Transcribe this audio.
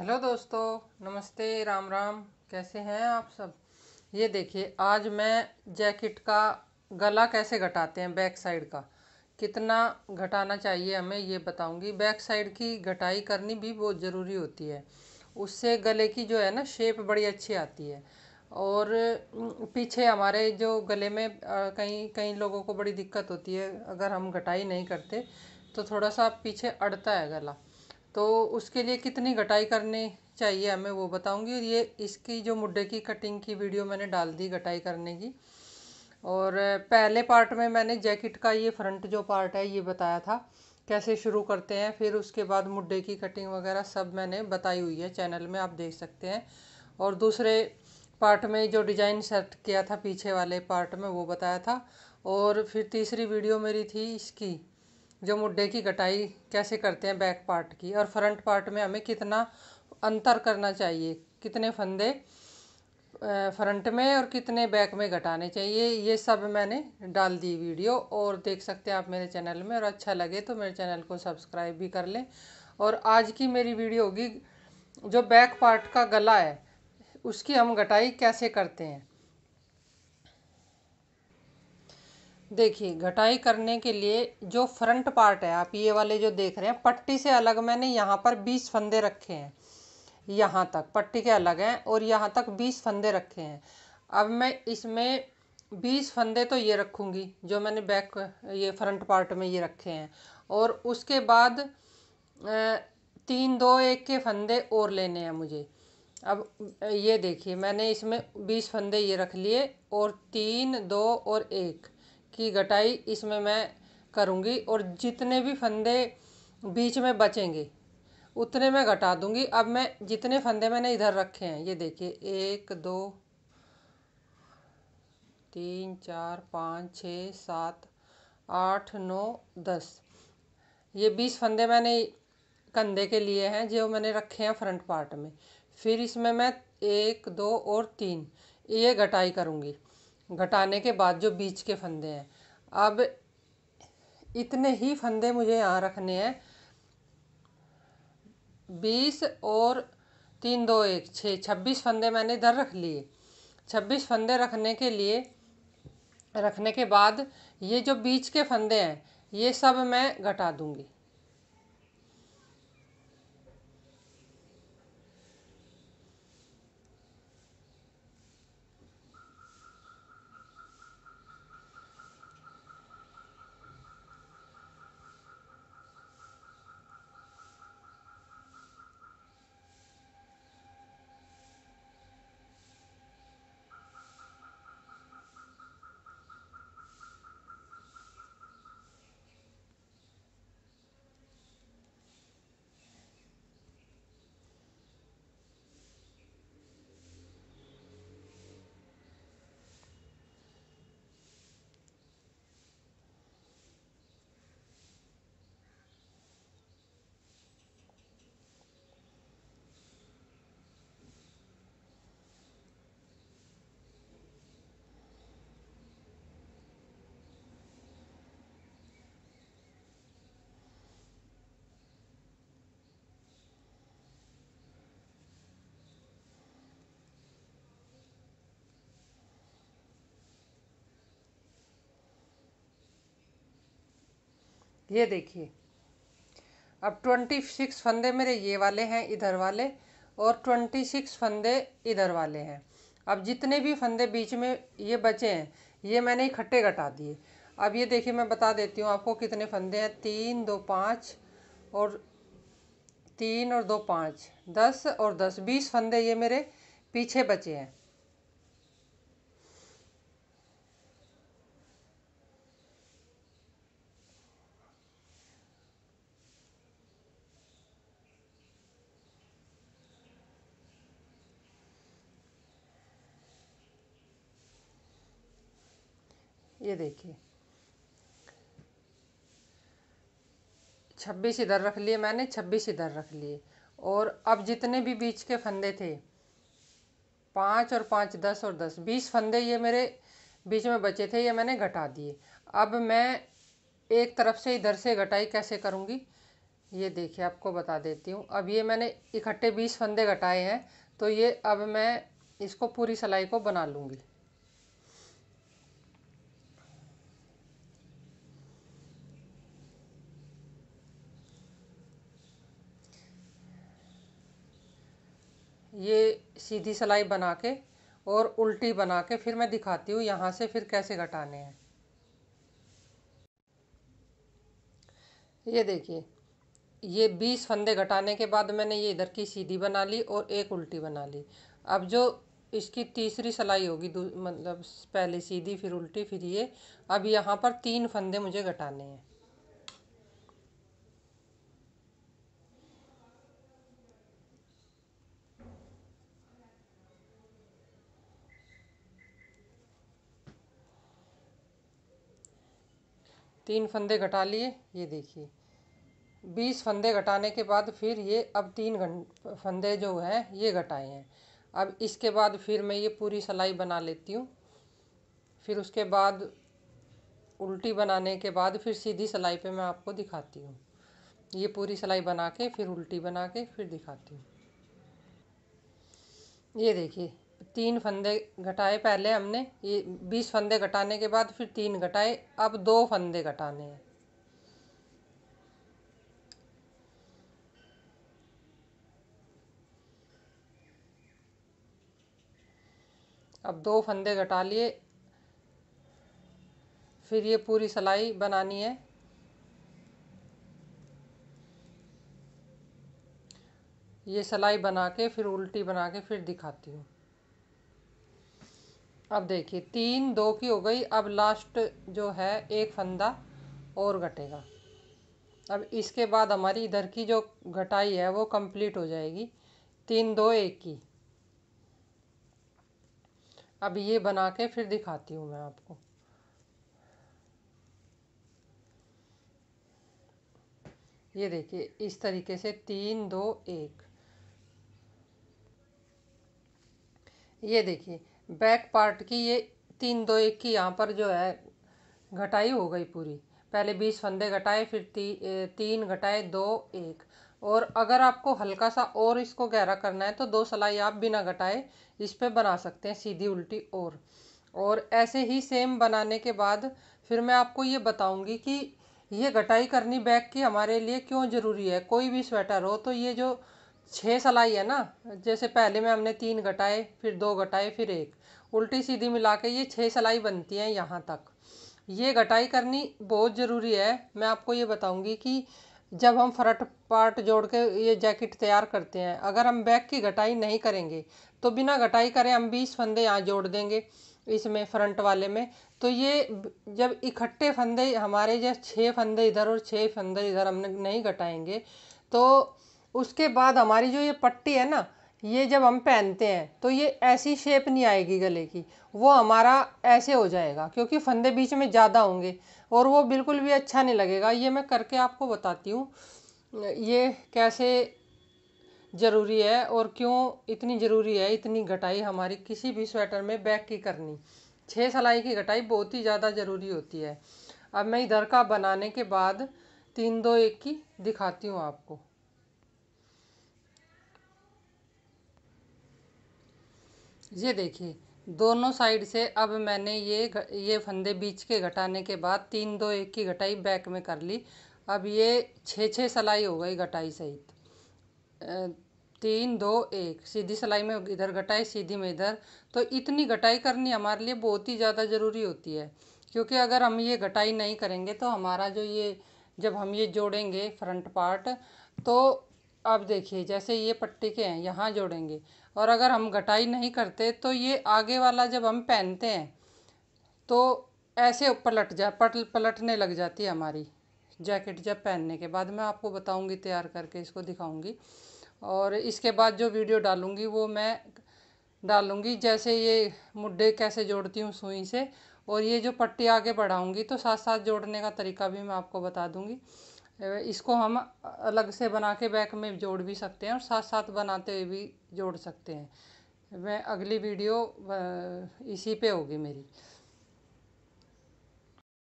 hello दोस्तों नमस्ते राम राम कैसे हैं आप सब ये देखिए आज मैं जैकेट का गला कैसे घटाते हैं बैक साइड का कितना घटाना चाहिए हमें ये बताऊंगी बैक साइड की घटाई करनी भी बहुत ज़रूरी होती है उससे गले की जो है ना शेप बड़ी अच्छी आती है और पीछे हमारे जो गले में कई कई लोगों को बड़ी दिक्कत होती है अगर हम घटाई नहीं करते तो थोड़ा सा पीछे अड़ता है गला तो उसके लिए कितनी कटाई करनी चाहिए हमें वो बताऊंगी और ये इसकी जो मुड्ढे की कटिंग की वीडियो मैंने डाल दी कटाई करने की और पहले पार्ट में मैंने जैकेट का ये फ्रंट जो पार्ट है ये बताया था कैसे शुरू करते हैं फिर उसके बाद मुड्ढे की कटिंग वगैरह सब मैंने बताई हुई है चैनल में आप देख सकते हैं और दूसरे पार्ट में जो डिज़ाइन सेट किया था पीछे वाले पार्ट में वो बताया था और फिर तीसरी वीडियो मेरी थी इसकी जो मुड्ढे की कटाई कैसे करते हैं बैक पार्ट की और फ्रंट पार्ट में हमें कितना अंतर करना चाहिए कितने फंदे फ्रंट में और कितने बैक में घटाने चाहिए ये सब मैंने डाल दी वीडियो और देख सकते हैं आप मेरे चैनल में और अच्छा लगे तो मेरे चैनल को सब्सक्राइब भी कर लें और आज की मेरी वीडियो होगी जो बैक पार्ट का गला है उसकी हम घटाई कैसे करते हैं देखिए घटाई करने के लिए जो फ्रंट पार्ट है आप ये वाले जो देख रहे हैं पट्टी से अलग मैंने यहाँ पर बीस फंदे रखे हैं यहाँ तक पट्टी के अलग हैं और यहाँ तक बीस फंदे रखे हैं अब मैं इसमें बीस फंदे तो ये रखूँगी जो मैंने बैक ये फ्रंट पार्ट में ये रखे हैं और उसके बाद तीन दो एक के फंदे और लेने हैं मुझे अब ये देखिए मैंने इसमें बीस फंदे ये रख लिए और तीन दो और एक की कटाई इसमें मैं करूँगी और जितने भी फंदे बीच में बचेंगे उतने मैं घटा दूँगी अब मैं जितने फंदे मैंने इधर रखे हैं ये देखिए एक दो तीन चार पाँच छः सात आठ नौ दस ये बीस फंदे मैंने कंधे के लिए हैं जो मैंने रखे हैं फ्रंट पार्ट में फिर इसमें मैं एक दो और तीन ये घटाई करूँगी घटाने के बाद जो बीच के फंदे हैं अब इतने ही फंदे मुझे यहाँ रखने हैं बीस और तीन दो एक छः छब्बीस फंदे मैंने इधर रख लिए छब्बीस फंदे रखने के लिए रखने के बाद ये जो बीच के फंदे हैं ये सब मैं घटा दूँगी ये देखिए अब ट्वेंटी सिक्स फंदे मेरे ये वाले हैं इधर वाले और ट्वेंटी सिक्स फंदे इधर वाले हैं अब जितने भी फंदे बीच में ये बचे हैं ये मैंने इकट्ठे घटा दिए अब ये देखिए मैं बता देती हूँ आपको कितने फंदे हैं तीन दो पाँच और तीन और दो पाँच दस और दस बीस फंदे ये मेरे पीछे बचे हैं ये देखिए छब्बीस इधर रख लिए मैंने छब्बीस इधर रख लिए और अब जितने भी बीच के फंदे थे पाँच और पाँच दस और दस बीस फंदे ये मेरे बीच में बचे थे ये मैंने घटा दिए अब मैं एक तरफ से इधर से घटाई कैसे करूँगी ये देखिए आपको बता देती हूँ अब ये मैंने इकट्ठे बीस फंदे घटाए हैं तो ये अब मैं इसको पूरी सिलाई को बना लूँगी ये सीधी सिलाई बना के और उल्टी बना के फिर मैं दिखाती हूँ यहाँ से फिर कैसे घटाने हैं ये देखिए ये बीस फंदे घटाने के बाद मैंने ये इधर की सीधी बना ली और एक उल्टी बना ली अब जो इसकी तीसरी सिलाई होगी मतलब पहले सीधी फिर उल्टी फिर ये अब यहाँ पर तीन फंदे मुझे घटाने हैं तीन फंदे घटा लिए ये देखिए बीस फंदे घटाने के बाद फिर ये अब तीन फंदे जो हैं ये घटाए हैं अब इसके बाद फिर मैं ये पूरी सलाई बना लेती हूँ फिर उसके बाद उल्टी बनाने के बाद फिर सीधी सिलाई पे मैं आपको दिखाती हूँ ये पूरी सिलाई बना के फिर उल्टी बना के फिर दिखाती हूँ ये देखिए तीन फंदे घटाए पहले हमने ये बीस फंदे घटाने के बाद फिर तीन घटाए अब दो फंदे घटाने हैं अब दो फंदे घटा लिए फिर ये पूरी सलाई बनानी है ये सलाई बना के फिर उल्टी बना के फिर दिखाती हूँ अब देखिए तीन दो की हो गई अब लास्ट जो है एक फंदा और घटेगा अब इसके बाद हमारी इधर की जो घटाई है वो कंप्लीट हो जाएगी तीन दो एक की अब ये बना के फिर दिखाती हूँ मैं आपको ये देखिए इस तरीके से तीन दो एक ये देखिए बैक पार्ट की ये तीन दो एक की यहाँ पर जो है घटाई हो गई पूरी पहले बीस फंदे घटाए फिर ती, तीन घटाए दो एक और अगर आपको हल्का सा और इसको गहरा करना है तो दो सलाई आप बिना घटाए इस पर बना सकते हैं सीधी उल्टी और और ऐसे ही सेम बनाने के बाद फिर मैं आपको ये बताऊंगी कि ये घटाई करनी बैक की हमारे लिए क्यों ज़रूरी है कोई भी स्वेटर हो तो ये जो छः सलाई है ना जैसे पहले में हमने तीन घटाए फिर दो घटाए फिर एक उल्टी सीधी मिला के ये छः सलाई बनती हैं यहाँ तक ये घटाई करनी बहुत ज़रूरी है मैं आपको ये बताऊँगी कि जब हम फ्रंट पार्ट जोड़ के ये जैकेट तैयार करते हैं अगर हम बैक की घटाई नहीं करेंगे तो बिना घटाई करें हम बीस फंदे यहाँ जोड़ देंगे इसमें फ्रंट वाले में तो ये जब इकट्ठे फंदे हमारे जैसे छः फंदे इधर और छः फंदे इधर हमने नहीं घटाएंगे तो उसके बाद हमारी जो ये पट्टी है ना ये जब हम पहनते हैं तो ये ऐसी शेप नहीं आएगी गले की वो हमारा ऐसे हो जाएगा क्योंकि फंदे बीच में ज़्यादा होंगे और वो बिल्कुल भी अच्छा नहीं लगेगा ये मैं करके आपको बताती हूँ ये कैसे ज़रूरी है और क्यों इतनी ज़रूरी है इतनी घटाई हमारी किसी भी स्वेटर में बैक की करनी छः सलाई की घटाई बहुत ही ज़्यादा ज़रूरी होती है अब मैं इधर का बनाने के बाद तीन दो एक की दिखाती हूँ आपको ये देखिए दोनों साइड से अब मैंने ये ये फंदे बीच के घटाने के बाद तीन दो एक की घटाई बैक में कर ली अब ये छः छः सिलाई हो गई घटाई सहित तीन दो एक सीधी सिलाई में इधर घटाई सीधी में इधर तो इतनी घटाई करनी हमारे लिए बहुत ही ज़्यादा ज़रूरी होती है क्योंकि अगर हम ये घटाई नहीं करेंगे तो हमारा जो ये जब हम ये जोड़ेंगे फ्रंट पार्ट तो अब देखिए जैसे ये पट्टी के हैं यहाँ जोड़ेंगे और अगर हम घटाई नहीं करते तो ये आगे वाला जब हम पहनते हैं तो ऐसे पलट जा पट पलटने लग जाती है हमारी जैकेट जब पहनने के बाद मैं आपको बताऊंगी तैयार करके इसको दिखाऊंगी और इसके बाद जो वीडियो डालूंगी वो मैं डालूंगी जैसे ये मुड्ढे कैसे जोड़ती हूँ सुई से और ये जो पट्टी आगे बढ़ाऊंगी तो साथ साथ जोड़ने का तरीका भी मैं आपको बता दूंगी इसको हम अलग से बना के बैक में जोड़ भी सकते हैं और साथ साथ बनाते हुए भी जोड़ सकते हैं मैं अगली वीडियो इसी पे होगी मेरी